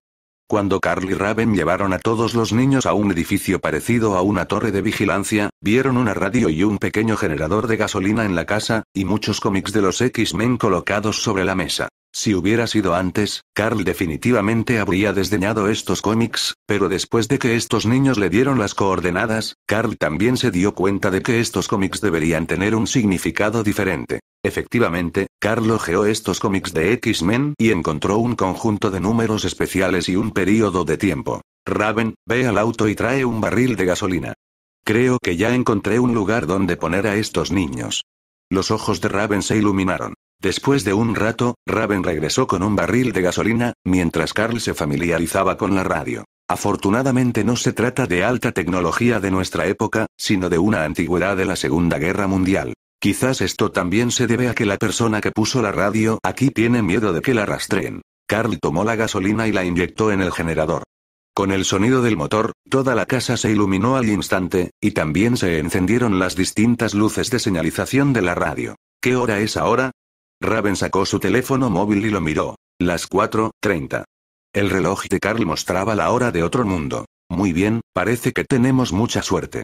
Cuando Carl y Raven llevaron a todos los niños a un edificio parecido a una torre de vigilancia, vieron una radio y un pequeño generador de gasolina en la casa, y muchos cómics de los X-Men colocados sobre la mesa. Si hubiera sido antes, Carl definitivamente habría desdeñado estos cómics, pero después de que estos niños le dieron las coordenadas, Carl también se dio cuenta de que estos cómics deberían tener un significado diferente. Efectivamente, Carl ojeó estos cómics de X-Men y encontró un conjunto de números especiales y un período de tiempo. Raven, ve al auto y trae un barril de gasolina. Creo que ya encontré un lugar donde poner a estos niños. Los ojos de Raven se iluminaron. Después de un rato, Raven regresó con un barril de gasolina, mientras Carl se familiarizaba con la radio. Afortunadamente no se trata de alta tecnología de nuestra época, sino de una antigüedad de la Segunda Guerra Mundial. Quizás esto también se debe a que la persona que puso la radio aquí tiene miedo de que la rastreen. Carl tomó la gasolina y la inyectó en el generador. Con el sonido del motor, toda la casa se iluminó al instante, y también se encendieron las distintas luces de señalización de la radio. ¿Qué hora es ahora? Raven sacó su teléfono móvil y lo miró. Las 4.30. El reloj de Carl mostraba la hora de otro mundo. Muy bien, parece que tenemos mucha suerte.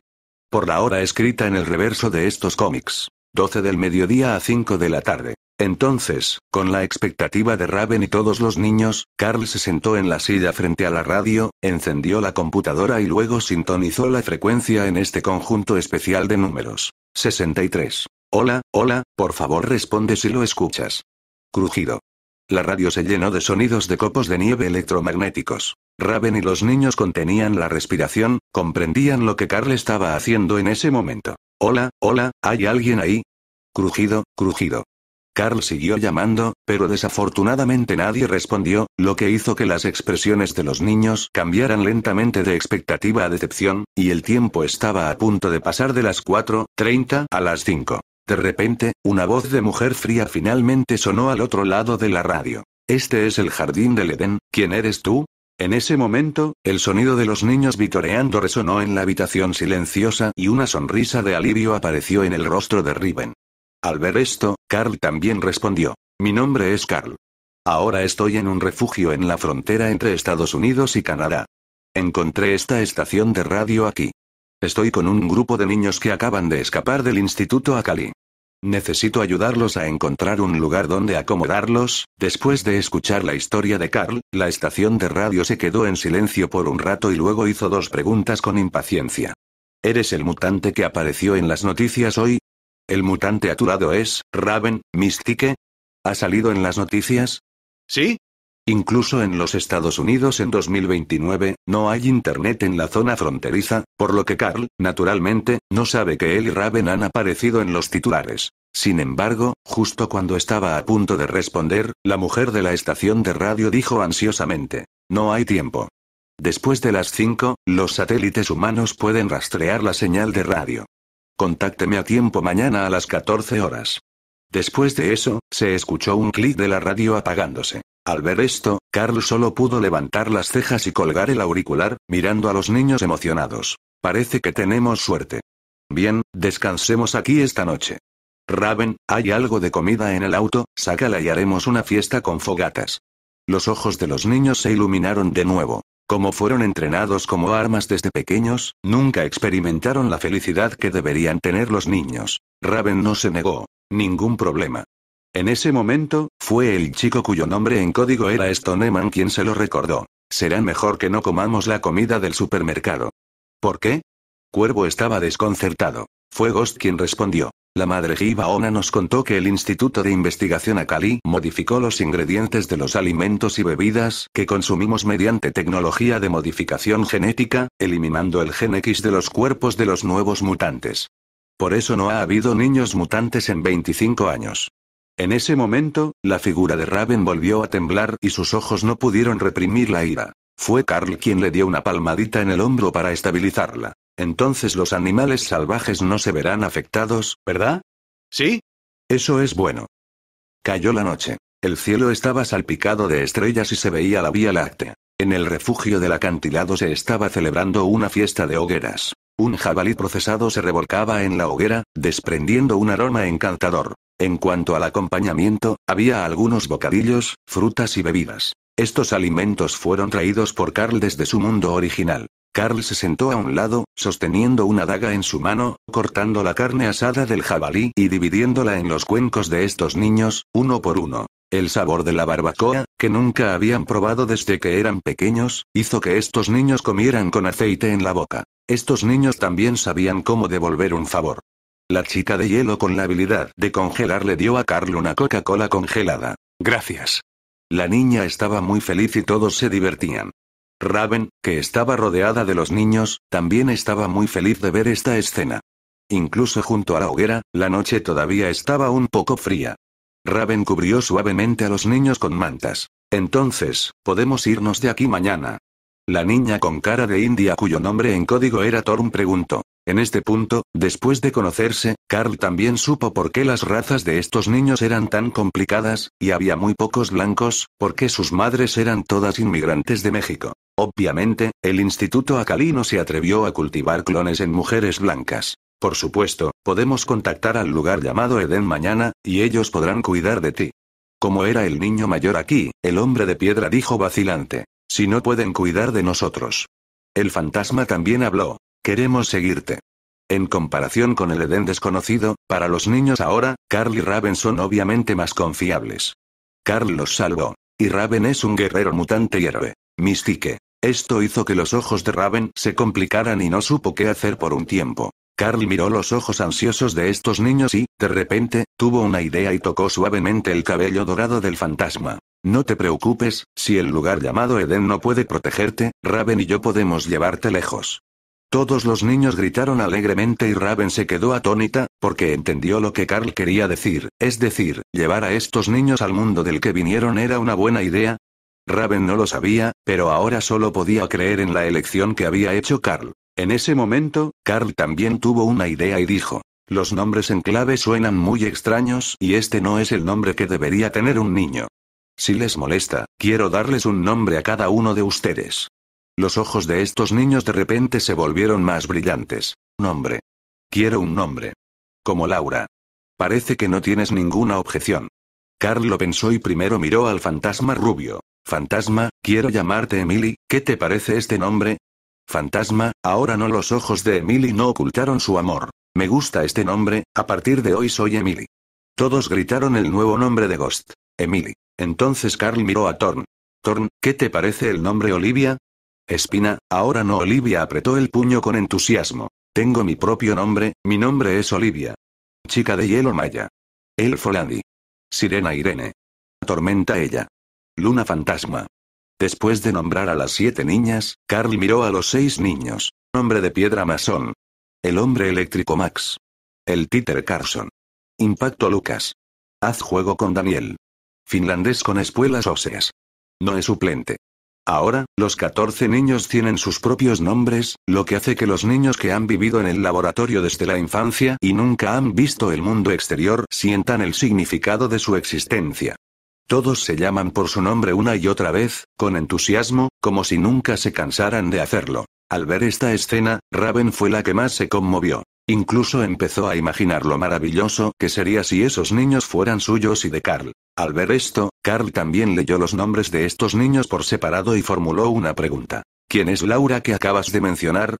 Por la hora escrita en el reverso de estos cómics. 12 del mediodía a 5 de la tarde. Entonces, con la expectativa de Raven y todos los niños, Carl se sentó en la silla frente a la radio, encendió la computadora y luego sintonizó la frecuencia en este conjunto especial de números. 63. Hola, hola, por favor responde si lo escuchas. Crujido. La radio se llenó de sonidos de copos de nieve electromagnéticos. Raven y los niños contenían la respiración, comprendían lo que Carl estaba haciendo en ese momento. Hola, hola, ¿hay alguien ahí? Crujido, crujido. Carl siguió llamando, pero desafortunadamente nadie respondió, lo que hizo que las expresiones de los niños cambiaran lentamente de expectativa a decepción, y el tiempo estaba a punto de pasar de las 4.30 a las 5. De repente, una voz de mujer fría finalmente sonó al otro lado de la radio. Este es el jardín del Edén, ¿quién eres tú? En ese momento, el sonido de los niños vitoreando resonó en la habitación silenciosa y una sonrisa de alivio apareció en el rostro de Riven. Al ver esto, Carl también respondió. Mi nombre es Carl. Ahora estoy en un refugio en la frontera entre Estados Unidos y Canadá. Encontré esta estación de radio aquí. Estoy con un grupo de niños que acaban de escapar del instituto Akali. Necesito ayudarlos a encontrar un lugar donde acomodarlos. Después de escuchar la historia de Carl, la estación de radio se quedó en silencio por un rato y luego hizo dos preguntas con impaciencia. ¿Eres el mutante que apareció en las noticias hoy? ¿El mutante aturado es, Raven, Mystique? ¿Ha salido en las noticias? Sí, Incluso en los Estados Unidos en 2029, no hay internet en la zona fronteriza, por lo que Carl, naturalmente, no sabe que él y Raven han aparecido en los titulares. Sin embargo, justo cuando estaba a punto de responder, la mujer de la estación de radio dijo ansiosamente, no hay tiempo. Después de las 5, los satélites humanos pueden rastrear la señal de radio. Contácteme a tiempo mañana a las 14 horas. Después de eso, se escuchó un clic de la radio apagándose. Al ver esto, Carl solo pudo levantar las cejas y colgar el auricular, mirando a los niños emocionados. Parece que tenemos suerte. Bien, descansemos aquí esta noche. Raven, hay algo de comida en el auto, sácala y haremos una fiesta con fogatas. Los ojos de los niños se iluminaron de nuevo. Como fueron entrenados como armas desde pequeños, nunca experimentaron la felicidad que deberían tener los niños. Raven no se negó. Ningún problema. En ese momento, fue el chico cuyo nombre en código era Stoneman quien se lo recordó. Será mejor que no comamos la comida del supermercado. ¿Por qué? Cuervo estaba desconcertado. Fue Ghost quien respondió. La madre Gibaona nos contó que el Instituto de Investigación Akali modificó los ingredientes de los alimentos y bebidas que consumimos mediante tecnología de modificación genética, eliminando el gen X de los cuerpos de los nuevos mutantes. Por eso no ha habido niños mutantes en 25 años. En ese momento, la figura de Raven volvió a temblar y sus ojos no pudieron reprimir la ira. Fue Carl quien le dio una palmadita en el hombro para estabilizarla. Entonces los animales salvajes no se verán afectados, ¿verdad? Sí. Eso es bueno. Cayó la noche. El cielo estaba salpicado de estrellas y se veía la Vía Láctea. En el refugio del acantilado se estaba celebrando una fiesta de hogueras. Un jabalí procesado se revolcaba en la hoguera, desprendiendo un aroma encantador. En cuanto al acompañamiento, había algunos bocadillos, frutas y bebidas. Estos alimentos fueron traídos por Carl desde su mundo original. Carl se sentó a un lado, sosteniendo una daga en su mano, cortando la carne asada del jabalí y dividiéndola en los cuencos de estos niños, uno por uno. El sabor de la barbacoa, que nunca habían probado desde que eran pequeños, hizo que estos niños comieran con aceite en la boca. Estos niños también sabían cómo devolver un favor. La chica de hielo con la habilidad de congelar le dio a Carl una Coca-Cola congelada. Gracias. La niña estaba muy feliz y todos se divertían. Raven, que estaba rodeada de los niños, también estaba muy feliz de ver esta escena. Incluso junto a la hoguera, la noche todavía estaba un poco fría. Raven cubrió suavemente a los niños con mantas. Entonces, podemos irnos de aquí mañana. La niña con cara de india cuyo nombre en código era Torm preguntó. En este punto, después de conocerse, Carl también supo por qué las razas de estos niños eran tan complicadas, y había muy pocos blancos, porque sus madres eran todas inmigrantes de México. Obviamente, el Instituto no se atrevió a cultivar clones en mujeres blancas. Por supuesto, podemos contactar al lugar llamado Edén mañana, y ellos podrán cuidar de ti. Como era el niño mayor aquí, el hombre de piedra dijo vacilante. Si no pueden cuidar de nosotros. El fantasma también habló. Queremos seguirte. En comparación con el Edén desconocido, para los niños ahora, Carl y Raven son obviamente más confiables. Carl los salvó. Y Raven es un guerrero mutante y héroe. Mystique. Esto hizo que los ojos de Raven se complicaran y no supo qué hacer por un tiempo. Carl miró los ojos ansiosos de estos niños y, de repente, tuvo una idea y tocó suavemente el cabello dorado del fantasma. No te preocupes, si el lugar llamado Edén no puede protegerte, Raven y yo podemos llevarte lejos. Todos los niños gritaron alegremente y Raven se quedó atónita, porque entendió lo que Carl quería decir, es decir, llevar a estos niños al mundo del que vinieron era una buena idea. Raven no lo sabía, pero ahora solo podía creer en la elección que había hecho Carl. En ese momento, Carl también tuvo una idea y dijo, los nombres en clave suenan muy extraños y este no es el nombre que debería tener un niño. Si les molesta, quiero darles un nombre a cada uno de ustedes. Los ojos de estos niños de repente se volvieron más brillantes. Nombre. Quiero un nombre. Como Laura. Parece que no tienes ninguna objeción. Carl lo pensó y primero miró al fantasma rubio. Fantasma, quiero llamarte Emily, ¿qué te parece este nombre? Fantasma, ahora no los ojos de Emily no ocultaron su amor. Me gusta este nombre, a partir de hoy soy Emily. Todos gritaron el nuevo nombre de Ghost. Emily. Entonces Carl miró a Thorn. Thorn, ¿qué te parece el nombre Olivia? Espina, ahora no Olivia apretó el puño con entusiasmo. Tengo mi propio nombre, mi nombre es Olivia. Chica de hielo maya. el Sirena Irene. Tormenta ella. Luna fantasma. Después de nombrar a las siete niñas, Carly miró a los seis niños. Hombre de piedra masón. El hombre eléctrico Max. El títer Carson. Impacto Lucas. Haz juego con Daniel. Finlandés con espuelas óseas. No es suplente. Ahora, los 14 niños tienen sus propios nombres, lo que hace que los niños que han vivido en el laboratorio desde la infancia y nunca han visto el mundo exterior sientan el significado de su existencia. Todos se llaman por su nombre una y otra vez, con entusiasmo, como si nunca se cansaran de hacerlo. Al ver esta escena, Raven fue la que más se conmovió. Incluso empezó a imaginar lo maravilloso que sería si esos niños fueran suyos y de Carl. Al ver esto, Carl también leyó los nombres de estos niños por separado y formuló una pregunta. ¿Quién es Laura que acabas de mencionar?